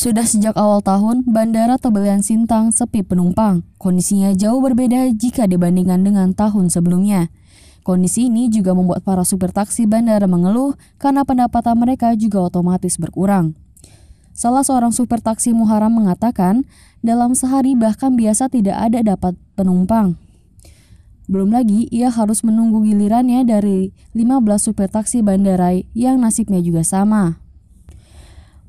Sudah sejak awal tahun, Bandara Tebelian Sintang sepi penumpang. Kondisinya jauh berbeda jika dibandingkan dengan tahun sebelumnya. Kondisi ini juga membuat para supir taksi bandara mengeluh karena pendapatan mereka juga otomatis berkurang. Salah seorang supir taksi Muharam mengatakan, dalam sehari bahkan biasa tidak ada dapat penumpang. Belum lagi, ia harus menunggu gilirannya dari 15 supir taksi bandara yang nasibnya juga sama.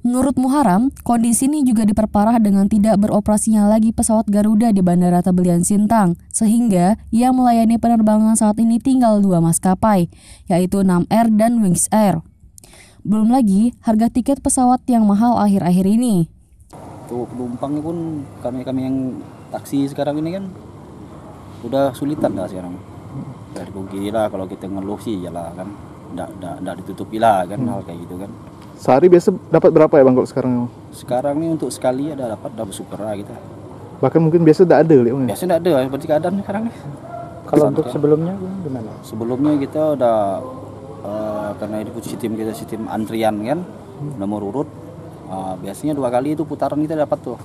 Menurut Muharam, kondisi ini juga diperparah dengan tidak beroperasinya lagi pesawat Garuda di Bandara Tebelian Sintang, sehingga yang melayani penerbangan saat ini tinggal dua maskapai, yaitu 6 Air dan Wings Air. Belum lagi harga tiket pesawat yang mahal akhir-akhir ini. Tuh penumpangnya pun kami-kami yang taksi sekarang ini kan udah sulitan dah sekarang. Dari lah kalau kita ngeluh sih ya lah kan, tidak ditutupi lah kan hmm. hal kayak gitu kan. Sehari biasa dapat berapa ya Bang kalau sekarang? Sekarang nih untuk sekali ada dapat dapat super lah kita. Bahkan mungkin biasa tidak ada lihat. Ya? Biasa tidak ada, seperti keadaan sekarang nih. Kalau untuk sebelumnya gimana? Sebelumnya kita udah uh, karena ini sistem kita sistem antrian kan, hmm. nomor urut. Ah, biasanya dua kali itu putaran kita dapat tuh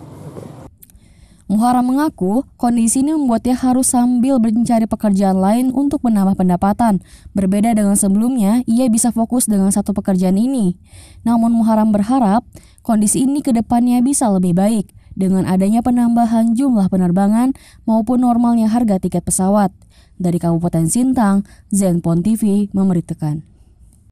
Muhara mengaku kondisi ini membuatnya harus sambil mencari pekerjaan lain untuk menambah pendapatan. Berbeda dengan sebelumnya, ia bisa fokus dengan satu pekerjaan ini. Namun Muharam berharap kondisi ini ke depannya bisa lebih baik dengan adanya penambahan jumlah penerbangan maupun normalnya harga tiket pesawat. Dari Kabupaten Sintang, Zenpon TV memberitakan.